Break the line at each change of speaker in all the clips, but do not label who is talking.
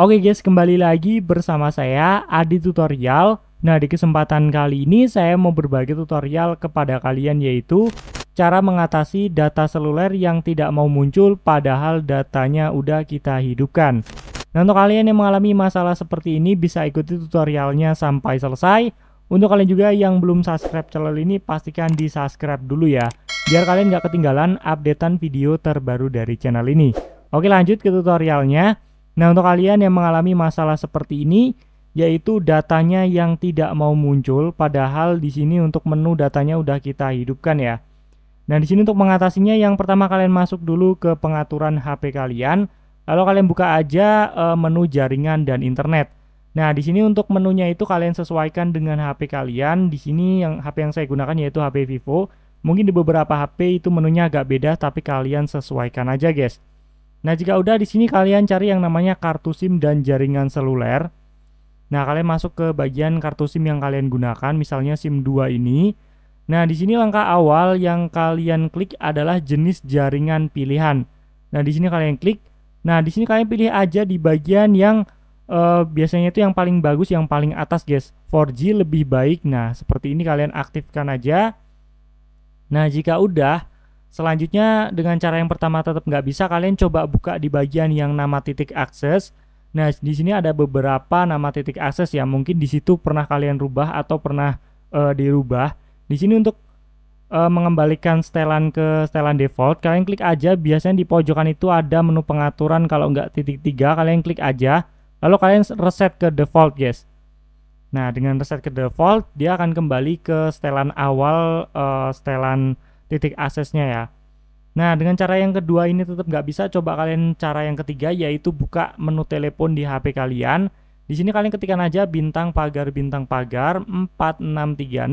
Oke guys, kembali lagi bersama saya Adi Tutorial. Nah, di kesempatan kali ini saya mau berbagi tutorial kepada kalian yaitu cara mengatasi data seluler yang tidak mau muncul padahal datanya udah kita hidupkan. Nah, untuk kalian yang mengalami masalah seperti ini bisa ikuti tutorialnya sampai selesai. Untuk kalian juga yang belum subscribe channel ini pastikan di subscribe dulu ya. Biar kalian gak ketinggalan updatean video terbaru dari channel ini. Oke lanjut ke tutorialnya. Nah, untuk kalian yang mengalami masalah seperti ini, yaitu datanya yang tidak mau muncul, padahal di sini untuk menu datanya udah kita hidupkan ya. Nah, di sini untuk mengatasinya yang pertama kalian masuk dulu ke pengaturan HP kalian, lalu kalian buka aja e, menu jaringan dan internet. Nah, di sini untuk menunya itu kalian sesuaikan dengan HP kalian. Di sini yang HP yang saya gunakan yaitu HP Vivo. Mungkin di beberapa HP itu menunya agak beda tapi kalian sesuaikan aja, guys. Nah, jika udah di sini kalian cari yang namanya kartu SIM dan jaringan seluler. Nah, kalian masuk ke bagian kartu SIM yang kalian gunakan, misalnya SIM 2 ini. Nah, di sini langkah awal yang kalian klik adalah jenis jaringan pilihan. Nah, di sini kalian klik. Nah, di sini kalian pilih aja di bagian yang uh, biasanya itu yang paling bagus, yang paling atas, guys. 4G lebih baik. Nah, seperti ini kalian aktifkan aja. Nah, jika udah, Selanjutnya dengan cara yang pertama tetap nggak bisa, kalian coba buka di bagian yang nama titik akses. Nah, di sini ada beberapa nama titik akses ya, mungkin di situ pernah kalian rubah atau pernah e, dirubah. Di sini untuk e, mengembalikan setelan ke setelan default, kalian klik aja, biasanya di pojokan itu ada menu pengaturan, kalau nggak titik tiga, kalian klik aja, lalu kalian reset ke default guys. Nah, dengan reset ke default, dia akan kembali ke setelan awal, uh, setelan titik aksesnya ya. Nah, dengan cara yang kedua ini tetap nggak bisa, coba kalian cara yang ketiga yaitu buka menu telepon di HP kalian. Di sini kalian ketikkan aja bintang pagar bintang pagar 4636.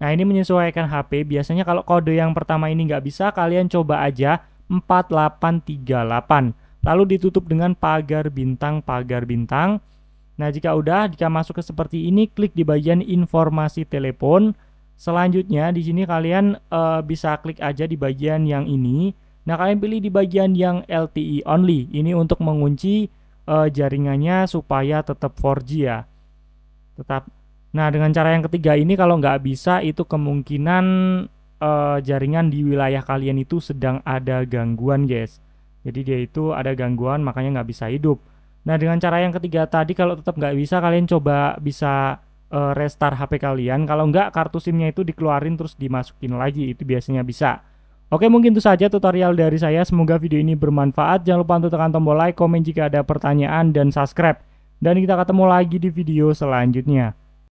Nah, ini menyesuaikan HP. Biasanya kalau kode yang pertama ini nggak bisa, kalian coba aja 4838. Lalu ditutup dengan pagar bintang pagar bintang. Nah, jika udah, jika masuk ke seperti ini, klik di bagian informasi telepon. Selanjutnya di sini kalian uh, bisa klik aja di bagian yang ini. Nah, kalian pilih di bagian yang LTE only. Ini untuk mengunci uh, jaringannya supaya tetap 4G ya. Tetap. Nah, dengan cara yang ketiga ini kalau nggak bisa itu kemungkinan uh, jaringan di wilayah kalian itu sedang ada gangguan, guys. Jadi dia itu ada gangguan makanya nggak bisa hidup. Nah, dengan cara yang ketiga tadi kalau tetap nggak bisa kalian coba bisa uh, restart HP kalian. Kalau enggak kartu SIM-nya itu dikeluarin terus dimasukin lagi itu biasanya bisa. Oke mungkin itu saja tutorial dari saya. Semoga video ini bermanfaat. Jangan lupa untuk tekan tombol like, komen jika ada pertanyaan, dan subscribe. Dan kita ketemu lagi di video selanjutnya.